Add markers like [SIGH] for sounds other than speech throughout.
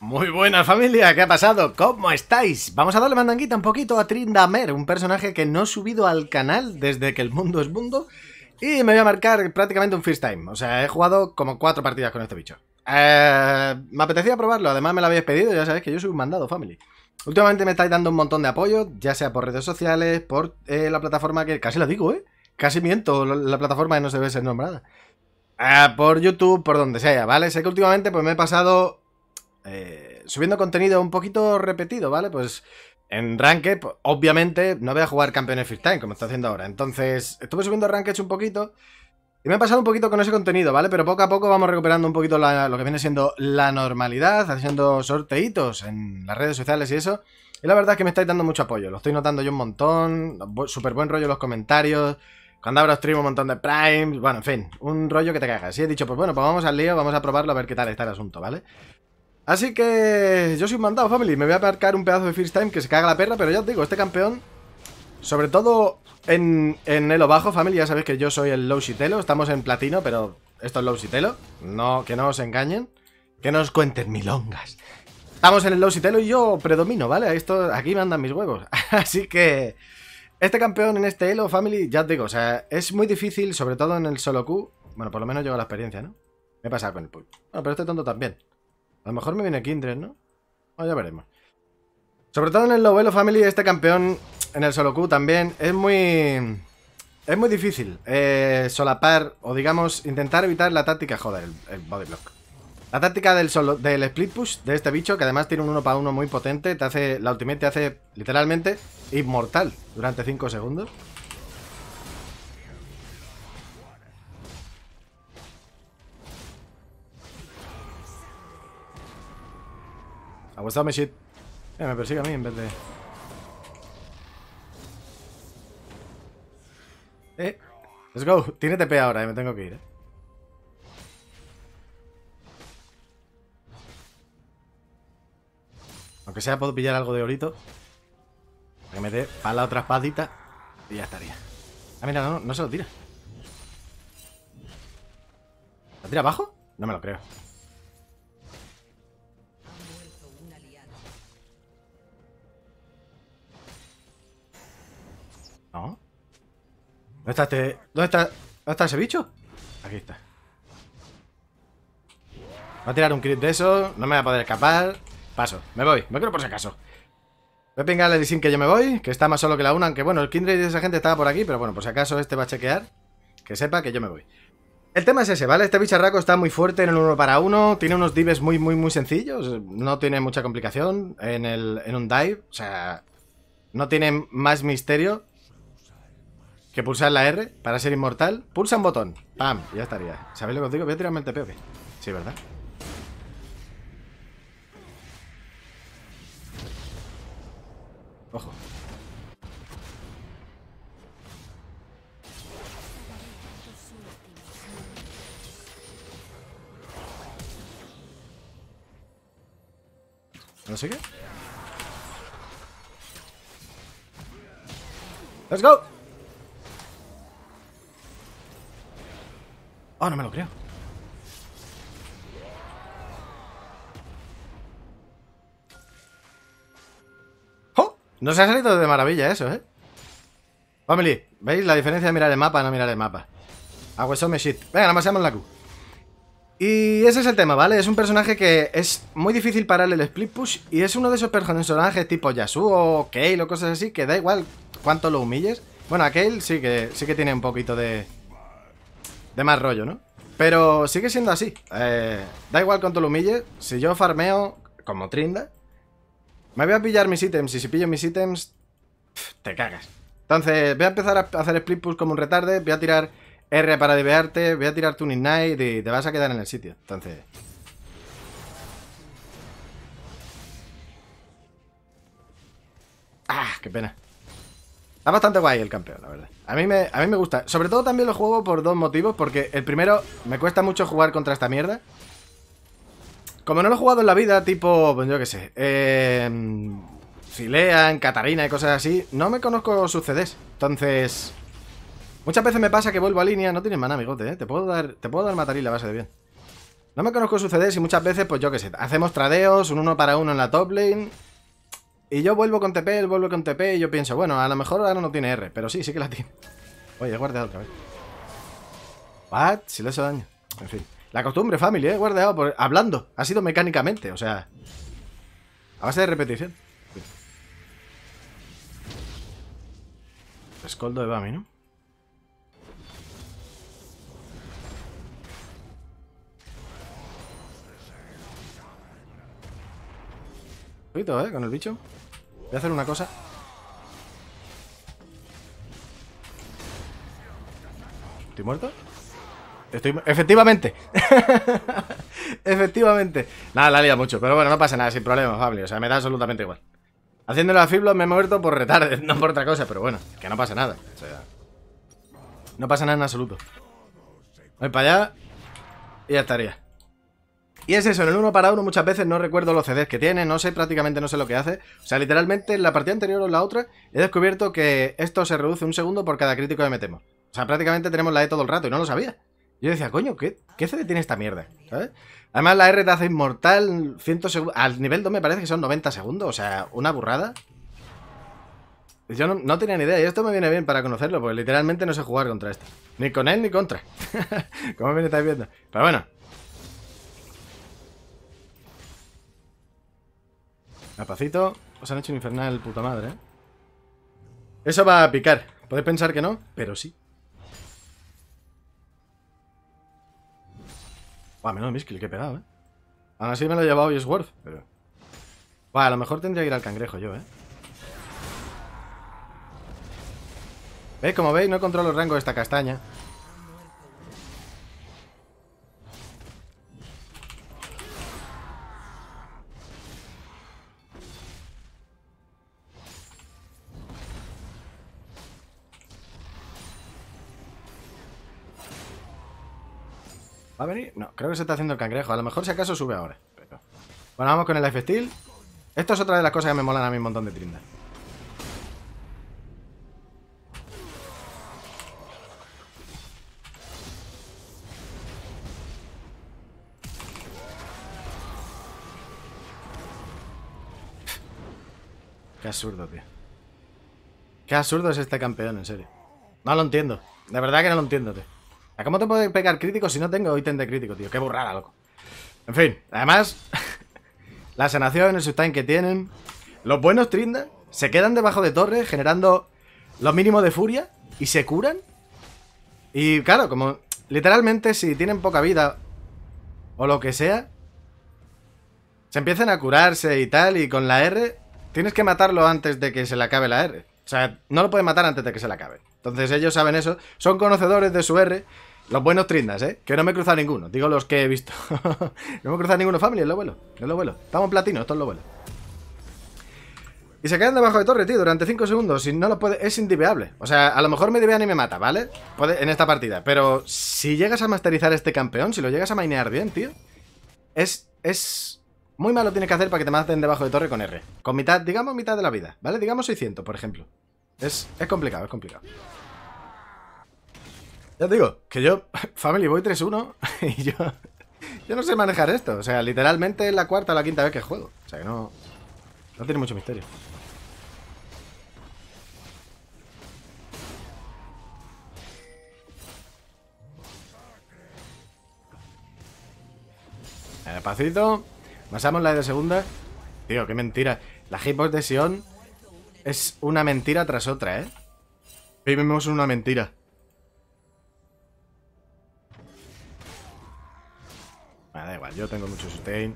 Muy buena familia, ¿qué ha pasado? ¿Cómo estáis? Vamos a darle mandanguita un poquito a Trindamer, un personaje que no he subido al canal desde que el mundo es mundo y me voy a marcar prácticamente un first time, o sea, he jugado como cuatro partidas con este bicho. Eh, me apetecía probarlo, además me lo habéis pedido, ya sabéis que yo soy un mandado, family. Últimamente me estáis dando un montón de apoyo, ya sea por redes sociales, por eh, la plataforma que... Casi la digo, ¿eh? Casi miento, la plataforma que no se debe ser nombrada. Eh, por YouTube, por donde sea, ¿vale? Sé que últimamente pues me he pasado eh, subiendo contenido un poquito repetido, ¿vale? Pues en Ranked, pues, obviamente, no voy a jugar Campeones First Time, como está haciendo ahora. Entonces, estuve subiendo Ranked un poquito. Y me ha pasado un poquito con ese contenido, ¿vale? Pero poco a poco vamos recuperando un poquito lo que viene siendo la normalidad, haciendo sorteitos en las redes sociales y eso. Y la verdad es que me estáis dando mucho apoyo, lo estoy notando yo un montón, súper buen rollo en los comentarios, cuando abro stream un montón de primes, bueno, en fin, un rollo que te cagas. Y he dicho, pues bueno, pues vamos al lío, vamos a probarlo a ver qué tal está el asunto, ¿vale? Así que yo soy un mandado, family. Me voy a aparcar un pedazo de First Time que se caga la perra, pero ya os digo, este campeón, sobre todo en, en Elo bajo, family, ya sabéis que yo soy el low shitelo. Estamos en platino, pero esto es low shitelo. No, que no os engañen. Que no os cuenten milongas. Estamos en el low shitelo y yo predomino, ¿vale? Esto, aquí mandan mis huevos. [LAUGHS] Así que... Este campeón en este Elo Family, ya os digo, o sea, es muy difícil, sobre todo en el solo Q. Bueno, por lo menos llevo la experiencia, ¿no? Me he pasado con el pull. Bueno, pero este tonto también. A lo mejor me viene Kindred, ¿no? O ah, ya veremos. Sobre todo en el Lovelo Family, este campeón en el solo Q también es muy... Es muy difícil eh, solapar o, digamos, intentar evitar la táctica, joder, el, body block. La táctica del, del split push de este bicho, que además tiene un 1 para 1 muy potente, te hace, la ultimate te hace literalmente inmortal durante 5 segundos. Aguantadme shit. Eh, me persigue a mí en vez de... Eh, let's go. Tiene TP ahora, eh, me tengo que ir, eh. Aunque sea, puedo pillar algo de orito. Para que me dé para la otra espadita y ya estaría. Ah, mira, no, no se lo tira. ¿Lo tira abajo? No me lo creo. ¿Dónde está este...? ¿Dónde está, ese bicho? Aquí está. Va a tirar un crit de eso. No me va a poder escapar. Paso. Me voy. Me creo por si acaso. Voy a pingarle que yo me voy. Que está más solo que la una. Aunque bueno, el Kindred y esa gente estaba por aquí. Pero bueno, por si acaso este va a chequear. Que sepa que yo me voy. El tema es ese, ¿vale? Este bicharraco está muy fuerte en el uno para uno, tiene unos dives muy, muy, muy sencillos, no tiene mucha complicación en, en un dive, o sea, no tiene más misterio que pulsar la R para ser inmortal. Pulsa un botón. ¡Pam! Ya estaría. ¿Sabéis lo que os digo? Voy a tirarme el Sí, ¿verdad? Ojo. ¿No sigue? ¡Let's go! Oh, no me lo creo. ¡Oh! se ha salido de maravilla eso, ¿eh? Family, ¿veis la diferencia de mirar el mapa a no mirar el mapa? me shit. Venga, nada más la Q. Y ese es el tema, ¿vale? Es un personaje que es muy difícil parar el split push y es uno de esos personajes tipo Yasuo o Kale o cosas así que da igual cuánto lo humilles. Bueno, a Kale sí que, sí que tiene un poquito de, de más rollo, ¿no? Pero sigue siendo así. Eh, da igual cuánto lo humille, si yo farmeo como Trinda, me voy a pillar mis ítems y si pillo mis ítems, te cagas. Entonces, voy a empezar a hacer split push como un retarde, voy a tirar R para debearte, voy a tirar un Ignite y te vas a quedar en el sitio. Entonces... ¡Ah! ¡Qué pena! Está bastante guay el campeón, la verdad. A mí, me, gusta. Sobre todo también lo juego por dos motivos, porque el primero, me cuesta mucho jugar contra esta mierda. Como no lo he jugado en la vida, tipo, pues yo qué sé, eh, Catarina y cosas así, no me conozco sus Entonces, muchas veces me pasa que vuelvo a línea, no tienes mana, amigote, ¿eh? te puedo dar, te puedo dar y la base de bien. No me conozco sus CDs y muchas veces, pues yo qué sé, hacemos tradeos, un uno para uno en la top lane y yo vuelvo con TP, él vuelve con TP y yo pienso, bueno, a lo mejor ahora no tiene R, pero sí, sí que la tiene. [LAUGHS] Oye, he guardado otra vez. What? Si le hace daño. En fin. La costumbre, family, he eh, guardado hablando. Ha sido mecánicamente, o sea... A base de repetición. Escoldo de Bami, ¿no? Cuidado, eh, con el bicho. Voy a hacer una cosa. ¿Estoy muerto? Estoy... Efectivamente. [LAUGHS] Efectivamente. Nada, la liado mucho. Pero bueno, no pasa nada, sin problemas, Fabio. O sea, me da absolutamente igual. Haciendo a Fiblo me he muerto por retarde, [LAUGHS] no por otra cosa, pero bueno, que no pasa nada. O sea, no pasa nada en absoluto. Voy para allá y ya estaría. Y es eso, en el uno para uno muchas veces no recuerdo los CDs que tiene, no sé, prácticamente no sé lo que hace. O sea, literalmente en la partida anterior o en la otra he descubierto que esto se reduce un segundo por cada crítico que metemos. O sea, prácticamente tenemos la E todo el rato y no lo sabía. Yo decía, coño, ¿qué, CD tiene esta mierda? ¿Sabes? Además, la R te hace inmortal 100 segundos. Al nivel 2 me parece que son 90 segundos, o sea, una burrada. Yo no, tenía ni idea, y esto me viene bien para conocerlo, porque literalmente no sé jugar contra esto. Ni con él ni contra. [LAUGHS] Como bien estáis viendo. Pero bueno, Capacito. Os han hecho un infernal, puta madre, ¿eh? Eso va a picar. Podéis pensar que no, pero sí. Buah, menos misquil que he pegado, ¿eh? Aún así me lo he llevado y es worth, pero... Buah, a lo mejor tendría que ir al cangrejo yo, ¿eh? ¿Veis? Como veis, no controlo el rango de esta castaña. ¿Va a venir? No, creo que se está haciendo el cangrejo. A lo mejor si acaso sube ahora. Bueno, vamos con el life Esto es otra de las cosas que me molan a mí un montón de trindas. Qué absurdo, tío. Qué absurdo es este campeón, en serio. No lo entiendo. De verdad que no lo entiendo, tío. ¿A cómo te puedo pegar crítico si no tengo ítem de crítico, tío? Qué burrada, loco. En fin, además, la [LAUGHS] sanación, el sustain que tienen. Los buenos Trinda se quedan debajo de torre generando lo mínimo de furia y se curan. Y claro, como literalmente si tienen poca vida o lo que sea, se empiezan a curarse y tal, y con la R tienes que matarlo antes de que se le acabe la R. O sea, no lo puede matar antes de que se le acabe. Entonces ellos saben eso. Son conocedores de su R. Los buenos trindas, ¿eh? Que no me he cruzado ninguno. Digo los que he visto. [LAUGHS] no me he cruzado ninguno. Family, es lo vuelo. Es lo vuelo. Estamos platino, esto es lo vuelo. Y se caen debajo de torre, tío, durante 5 segundos. Si no lo puede, es indiveable. O sea, a lo mejor me divean y me mata, ¿vale? en esta partida. Pero si llegas a masterizar este campeón, si lo llegas a mainear bien, tío, es. es. Muy malo tienes que hacer para que te maten debajo de torre con R. Con mitad, digamos, mitad de la vida, ¿vale? Digamos 600, por ejemplo. Es, complicado, es complicado. Ya te digo, que yo, [LAUGHS] Family Boy 3-1, [LAUGHS] y yo, yo no sé manejar esto. O sea, literalmente es la cuarta o la quinta vez que juego. O sea, que no, no tiene mucho misterio. Despacito. Pasamos la de segunda. Tío, qué mentira. La hitbox de Sion es una mentira tras otra, ¿eh? Vivimos una mentira. Vale, da igual, yo tengo mucho sustain.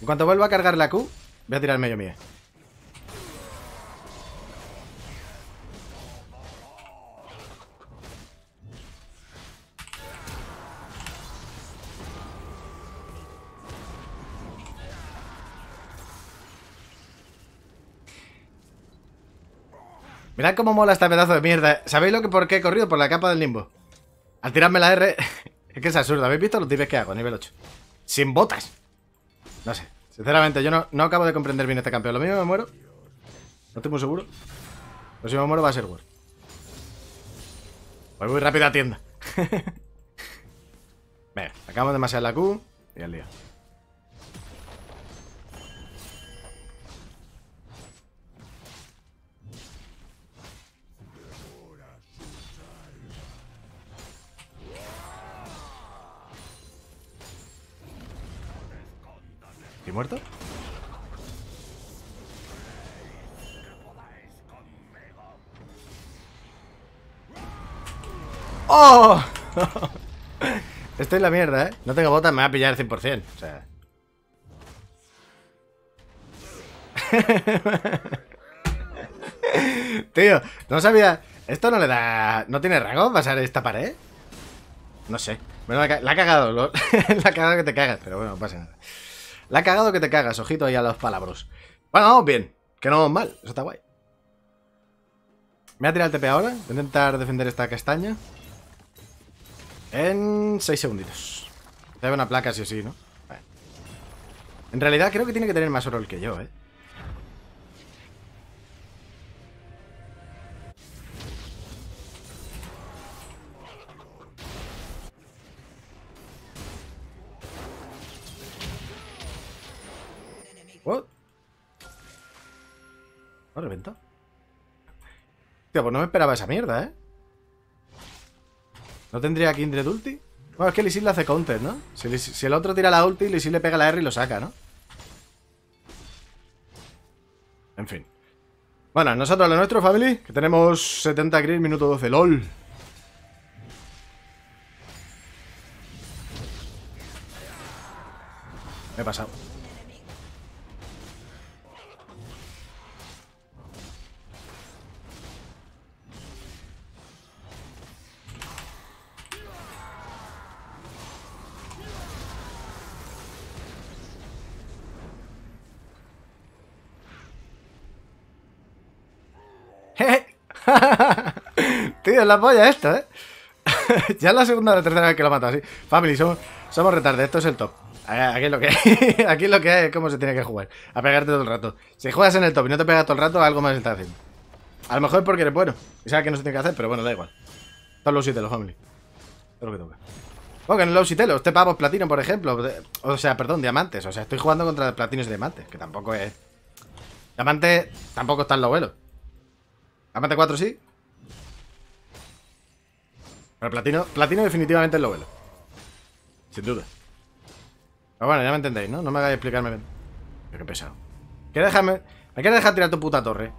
En cuanto vuelva a cargar la Q, voy a tirar medio mío. Mirad cómo mola este pedazo de mierda. ¿Sabéis lo que por qué he corrido? Por la capa del limbo. Al tirarme la R... [LAUGHS] es que es absurdo. ¿Habéis visto los tips que hago? Nivel 8. Sin botas. No sé. Sinceramente, yo no, acabo de comprender bien este campeón. Lo mismo me muero. No estoy muy seguro. Lo si me muero va a ser Word. Pues voy muy rápido a tienda. [LAUGHS] Venga, acabamos demasiado la Q y al día. muerto? ¡Oh! [LAUGHS] Estoy en la mierda, ¿eh? No tengo botas, me va a pillar 100%. O sea... [LAUGHS] Tío, no sabía... ¿Esto no le da... ¿No tiene rango pasar esta pared? No sé. Bueno, la ha cagado, [LAUGHS] la ha cagado que te cagas, pero bueno, no pasa nada. La ha cagado que te cagas, ojito ahí a los palabros. Bueno, vamos bien. Que no vamos mal. Eso está guay. Me voy a tirar el TP ahora. Voy a intentar defender esta castaña. En 6 segunditos. Debe una placa, sí o sí, ¿no? En realidad creo que tiene que tener más oro el que yo, ¿eh? ¿No reventó? Tío, pues no me esperaba esa mierda, ¿eh? ¿No tendría Kindred ulti? Bueno, es que Lisil le hace counter, ¿no? Si, el otro tira la ulti, Lisil le pega la R y lo saca, ¿no? En fin. Bueno, nosotros lo nuestro, family, que tenemos 70 gris, minuto 12, LOL. Me he pasado. Tío, es la polla esto, ¿eh? [LAUGHS] ya es la segunda o la tercera vez que lo mata, sí. Family, somos, somos esto es el top. Eh, aquí es lo que hay, [LAUGHS] aquí es lo que hay, es como se tiene que jugar. A pegarte todo el rato. Si juegas en el top y no te pegas todo el rato, algo más está haciendo. A lo mejor porque eres bueno. Y sabes que no se tiene que hacer, pero bueno, da igual. Son los los family. Es lo que toca. que no los te pagamos platino, por ejemplo. O sea, perdón, diamantes. O sea, estoy jugando contra platinos y diamantes, que tampoco es. Diamante tampoco está en los vuelos Diamante 4 sí, platino, platino definitivamente es lo bueno. Sin duda. Pero bueno, ya me entendéis, ¿no? No me hagáis explicarme qué pesado. ¿Quieres dejarme? ¿Me quieres dejar tirar tu puta torre?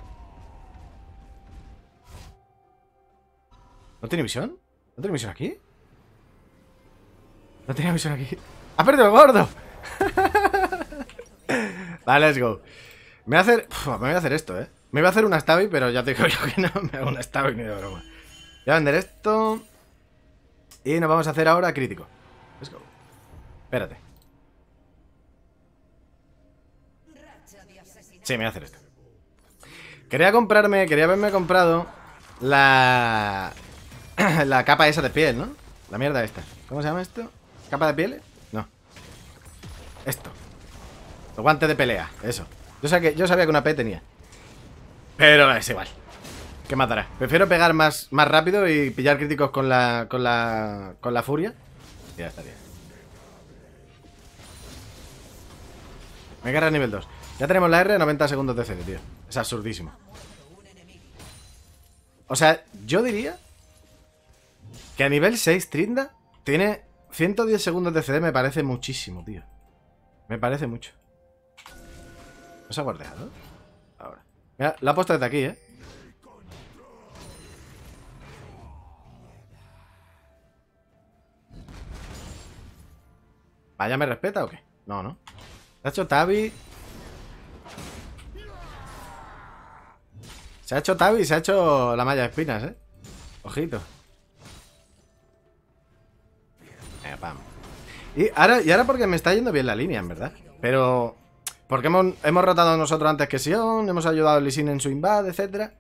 ¿No tiene visión? ¿No tiene visión aquí? No tiene visión aquí. ¡Ha perdido el gordo! [LAUGHS] vale, let's go. Me voy a hacer... me voy a hacer esto, ¿eh? Me voy a hacer una Stabby, pero ya te digo [LAUGHS] yo que no me hago una Stabby ni de broma. Voy a vender esto... Y nos vamos a hacer ahora crítico. Let's go. Espérate. Sí, me voy a hacer esto. Quería comprarme, quería haberme comprado la... [CLEARS THROAT] la capa esa de piel, ¿no? La mierda esta. ¿Cómo se llama esto? ¿Capa de piel? No. Esto. Los guantes de pelea, eso. Yo que, yo sabía que una P tenía. Pero es igual. ¿Qué matará? Prefiero pegar más, más rápido y pillar críticos con la, con la, con la furia. Ya estaría. Me agarra nivel 2. Ya tenemos la R a 90 segundos de CD, tío. Es absurdísimo. O sea, yo diría que a nivel 6 Trinda tiene 110 segundos de CD. Me parece muchísimo, tío. Me parece mucho. ¿No se ha guardado? Ahora. Mira, la ha puesto desde aquí, ¿eh? ¿Vaya me respeta o qué? No, ¿no? Se ha hecho Tabi. Se ha hecho Tabi, se ha hecho la malla de espinas, ¿eh? Ojito. Venga, pam. Y ahora, y ahora porque me está yendo bien la línea, en verdad. Pero... Porque hemos, rotado nosotros antes que Sion, hemos ayudado a Lee en su invade, etc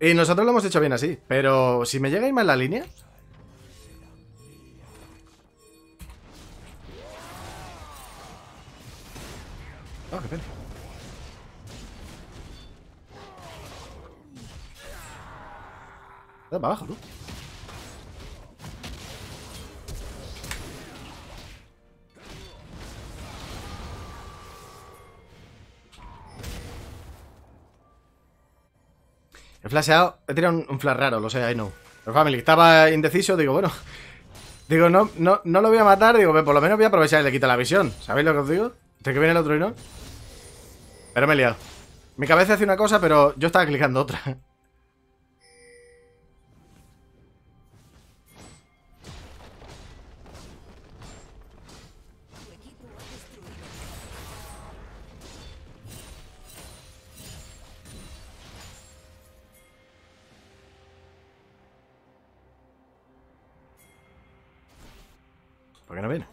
Y nosotros lo hemos hecho bien así. Pero si me llega a mal la línea, abajo, tú. He flasheado. He tirado un, un, flash raro, lo sé, ahí no. Pero family, estaba indeciso, digo, bueno. [LAUGHS] Digo, no, no, no lo voy a matar, digo, por lo menos voy a aprovechar y le quita la visión. ¿Sabéis lo que os digo? Este que viene el otro y no. Pero me he liado. Mi cabeza hace una cosa, pero yo estaba clicando otra. Que no viene?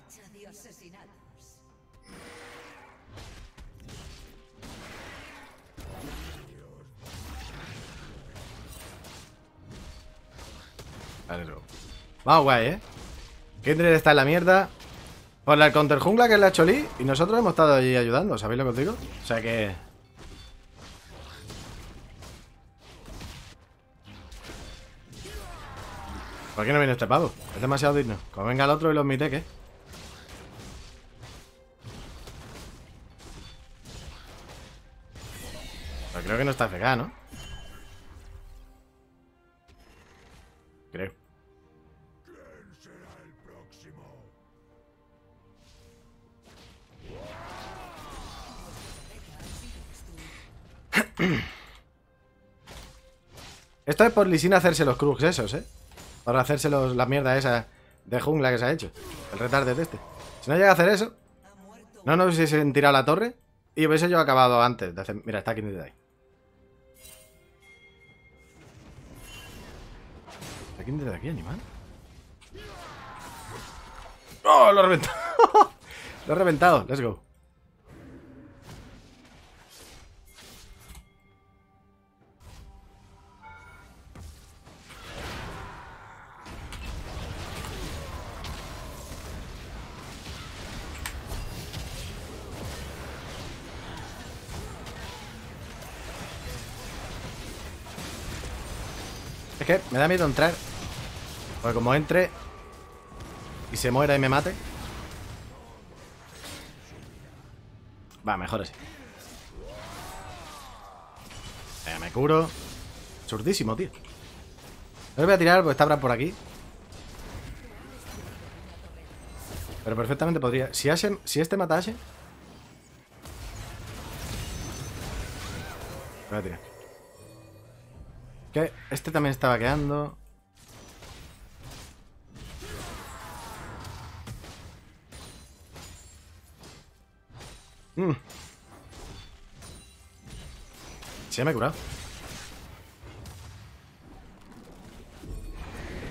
Vale, luego. Vamos guay, ¿eh? Kindred está en la mierda. Por la counter jungla que es la Choli. Y nosotros hemos estado ahí ayudando, ¿sabéis lo que os digo? O sea que ¿Por qué no viene este pavo? Es demasiado digno. Como venga el otro y los mite, ¿qué? creo que no está cerca, ¿no? Creo. [CLEARS THROAT] Esto es por Lisina hacerse los crux esos, ¿eh? Para hacerse la mierda esa de jungla que se ha hecho. El retarde de este. Si no llega a hacer eso, no no sé si se tirado la torre y hubiese yo acabado antes de hacer... Mira, está aquí de ahí. ¿Está aquí de aquí, animal? ¡Oh, lo he reventado! [LAUGHS] lo he reventado, let's go. me da miedo entrar. Porque como entre y se muera y me mate. Va, mejor así. me curo. Surdísimo, tío. No voy a tirar porque está ahora por aquí. Pero perfectamente podría. Si, si este mata a voy a tirar. Este también estaba quedando. Mm. Se me he curado.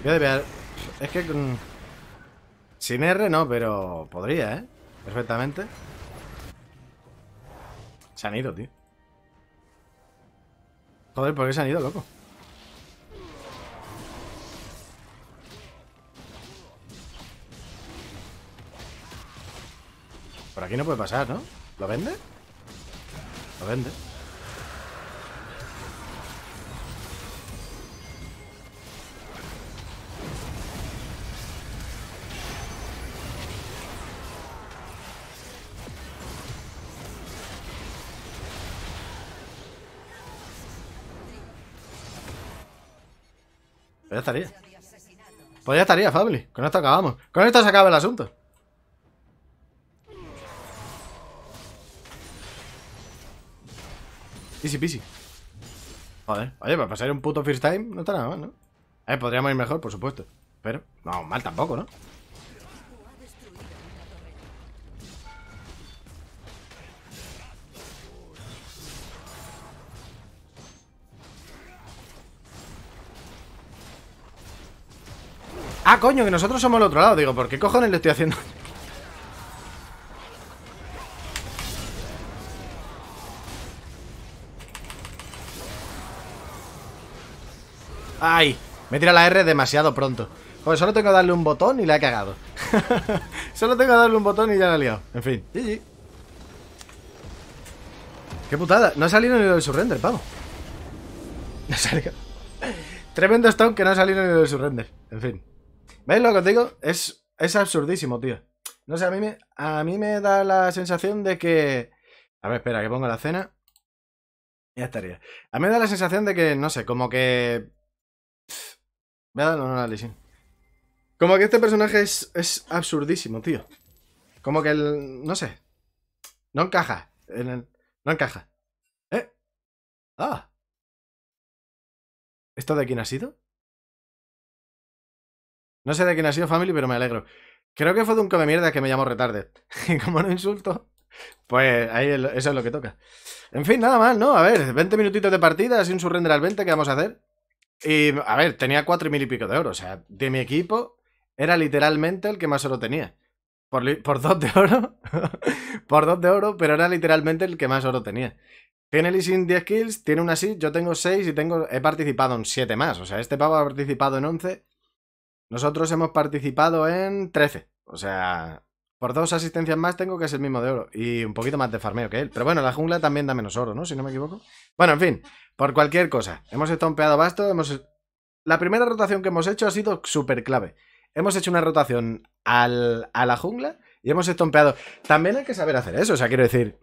Voy Es que Sin R no, pero podría, ¿eh? Perfectamente. Se han ido, tío. Joder, ¿por qué se han ido, loco? Por aquí no puede pasar, ¿no? ¿Lo vende? Lo vende. Pues ya estaría. Pues estaría, Fabi, Con esto acabamos. Con esto se acaba el asunto. Easy peasy. Joder. Oye, para pasar un puto first time no está nada mal, ¿no? Eh, podríamos ir mejor, por supuesto. Pero no, mal tampoco, ¿no? Ah, coño, que nosotros somos el otro lado. Digo, ¿por qué cojones le estoy haciendo ¡Ay! Me tira la R demasiado pronto. Joder, solo tengo que darle un botón y la he cagado. [LAUGHS] solo tengo que darle un botón y ya la he liado. En fin. Qué putada. No ha salido ni lo del surrender, pavo. No salido. Tremendo stone que no ha salido ni lo del surrender. En fin. ¿Veis lo que os digo? Es, es absurdísimo, tío. No sé, a mí, me, a mí me da la sensación de que... A ver, espera, que pongo la cena. Ya estaría. A mí me da la sensación de que, no sé, como que me ha dado una Como que este personaje es, es absurdísimo, tío. Como que el... no sé. No encaja. no encaja. ¿Eh? Ah. ¿Esto de quién ha sido? No sé de quién ha sido Family, pero me alegro. Creo que fue de un come mierda que me llamó retarded. [LAUGHS] Y como no insulto, pues ahí eso es lo que toca. En fin, nada más, ¿no? A ver, 20 minutitos de partida, Sin un surrender al 20, ¿qué vamos a hacer? Y, a ver, tenía cuatro mil y pico de oro, O sea, de mi equipo era literalmente el que más oro tenía. Por, por dos de oro. [LAUGHS] por dos de oro, pero era literalmente el que más oro tenía. Tiene Sin 10 kills, tiene una así, yo tengo 6 y tengo, he participado en 7 más. O sea, este pavo ha participado en 11. Nosotros hemos participado en 13. O sea, por dos asistencias más tengo que es el mismo de oro. Y un poquito más de farmeo que él. Pero bueno, la jungla también da menos oro, ¿no? Si no me equivoco. Bueno, en fin. Por cualquier cosa. Hemos estompeado basto. Hemos... La primera rotación que hemos hecho ha sido súper clave. Hemos hecho una rotación al... a la jungla y hemos estompeado. También hay que saber hacer eso. O sea, quiero decir,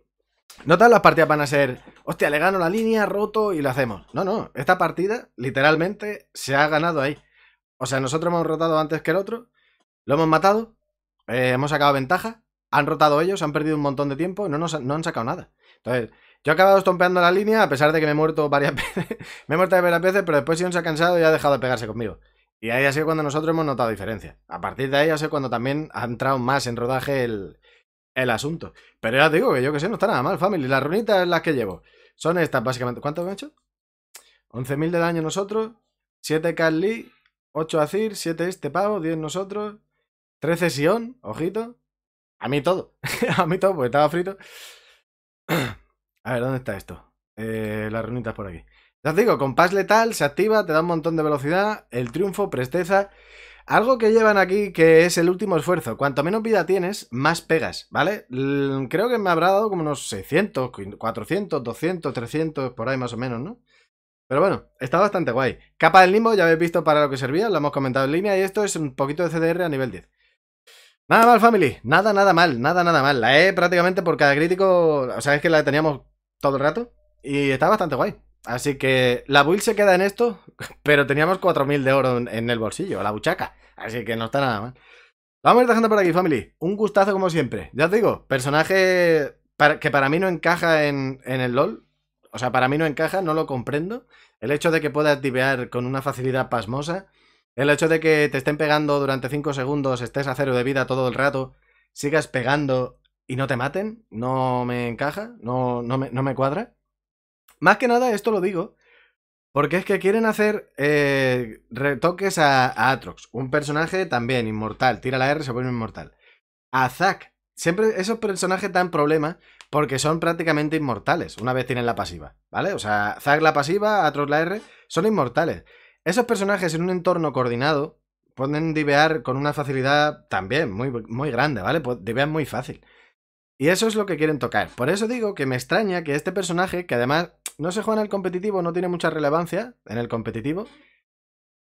no todas las partidas van a ser, hostia, le gano la línea, roto y lo hacemos. No, no, esta partida literalmente se ha ganado ahí. O sea, nosotros hemos rotado antes que el otro, lo hemos matado, eh, hemos sacado ventaja, han rotado ellos, han perdido un montón de tiempo no, nos, han sacado nada. Entonces, yo he acabado estompeando la línea a pesar de que me he muerto varias [LAUGHS] veces, me he muerto varias veces, pero después sí se ha cansado y ha dejado de pegarse conmigo. Y ahí ha sido cuando nosotros hemos notado diferencia. A partir de ahí ha sido cuando también ha entrado más en rodaje el, el asunto. Pero ya digo que yo que sé, no está nada mal, family. Las runitas las que llevo son estas, básicamente. ¿Cuánto me he hecho? 11.000 de daño nosotros, 7 Carly, 8 Azir, 7 este pavo, 10 nosotros, 13 Sion, ojito. A mí todo. [LAUGHS] a mí todo, porque estaba frito. [CLEARS THROAT] a ver, ¿dónde está esto? Eh, las runitas por aquí. Ya os digo, con Letal se activa, te da un montón de velocidad, el triunfo, presteza. Algo que llevan aquí que es el último esfuerzo. Cuanto menos vida tienes, más pegas, ¿vale? creo que me habrá dado como unos 600, 400, 200, 300, por ahí más o menos, ¿no? Pero bueno, está bastante guay. Capa del limbo, ya habéis visto para lo que servía, lo hemos comentado en línea y esto es un poquito de CDR a nivel 10. Nada mal, family. Nada, nada mal. Nada, nada mal. La he prácticamente por cada crítico. O sea, es que la teníamos todo el rato. Y está bastante guay. Así que la build se queda en esto. [LAUGHS] Pero teníamos 4.000 de oro en el bolsillo, la buchaca. Así que no está nada mal. Vamos a ir dejando por aquí, family. Un gustazo como siempre. Ya os digo, personaje que para mí no encaja en, en el LOL. O sea, para mí no encaja, no lo comprendo. El hecho de que pueda activar con una facilidad pasmosa. El hecho de que te estén pegando durante 5 segundos, estés a cero de vida todo el rato, sigas pegando y no te maten, no me encaja, no, no, me, no me cuadra. Más que nada, esto lo digo, porque es que quieren hacer eh, retoques a, Atrox, un personaje también inmortal, tira la R, se vuelve inmortal. A Zack, siempre esos personajes dan problemas porque son prácticamente inmortales una vez tienen la pasiva, ¿vale? O sea, Zack la pasiva, Atrox la R, son inmortales. Esos personajes en un entorno coordinado pueden divear con una facilidad también muy, muy grande, ¿vale? Pues divean muy fácil. Y eso es lo que quieren tocar. Por eso digo que me extraña que este personaje, que además no se juega en el competitivo, no tiene mucha relevancia en el competitivo,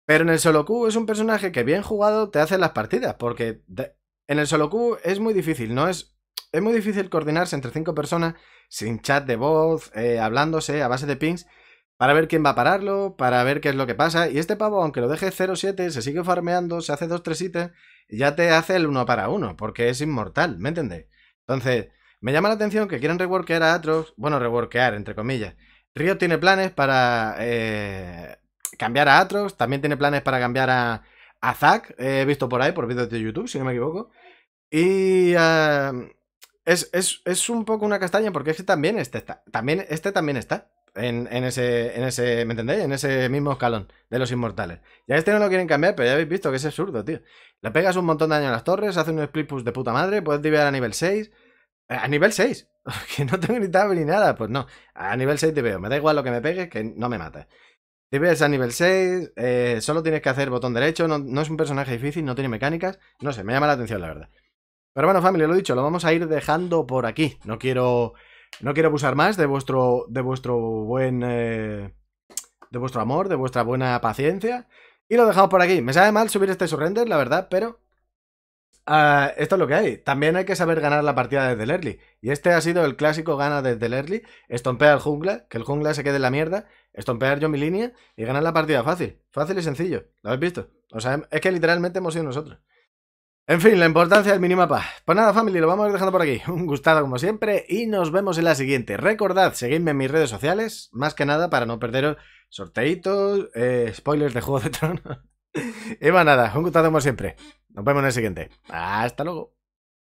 pero en el solo Q es un personaje que bien jugado te hace las partidas, porque en el solo Q es muy difícil, ¿no? Es, es muy difícil coordinarse entre cinco personas sin chat de voz, eh, hablándose a base de pings para ver quién va a pararlo, para ver qué es lo que pasa. Y este pavo, aunque lo deje 0-7, se sigue farmeando, se hace 2-3 ítems ya te hace el 1 para uno, porque es inmortal, ¿me entendéis? Entonces, me llama la atención que quieren reworkear a Atrox, bueno, reworkear, entre comillas. Río tiene planes para eh, cambiar a Atrox, también tiene planes para cambiar a, a Zack, he visto por ahí, por vídeos de YouTube, si no me equivoco. Y... Eh, es, es, un poco una castaña porque este también, este también, este también está en, ese, en ese, ¿me entendéis? En ese mismo escalón de los inmortales. Ya este no lo quieren cambiar, pero ya habéis visto que es absurdo, tío. Le pegas un montón de daño a las torres, hace un split push de puta madre, puedes tibiar a nivel 6. Eh, a nivel 6, [LAUGHS] que no tengo ni ni nada, pues no. A nivel 6 te veo, me da igual lo que me pegues, que no me mates. Te ves a nivel 6, eh, solo tienes que hacer botón derecho, no, es un personaje difícil, no tiene mecánicas, no sé, me llama la atención la verdad. Pero bueno, familia, lo he dicho, lo vamos a ir dejando por aquí. No quiero no quiero abusar más de vuestro, de vuestro buen... Eh, de vuestro amor, de vuestra buena paciencia. Y lo dejamos por aquí. Me sabe mal subir este surrender, la verdad, pero... Ah, esto es lo que hay. También hay que saber ganar la partida desde el early. Y este ha sido el clásico gana desde el early. Estompear al jungla, que el jungla se quede en la mierda. Estompear yo mi línea y ganar la partida fácil. Fácil y sencillo. ¿Lo habéis visto? O sea, es que literalmente hemos sido nosotros. En fin, la importancia del minimapa. Pues nada, family, lo vamos a ir dejando por aquí. Un gustado como siempre y nos vemos en la siguiente. Recordad, seguidme en mis redes sociales, más que nada para no perderos sorteitos, eh, spoilers de Juego de Tronos. [LAUGHS] y más pues nada, un gustado como siempre. Nos vemos en el siguiente. Hasta luego.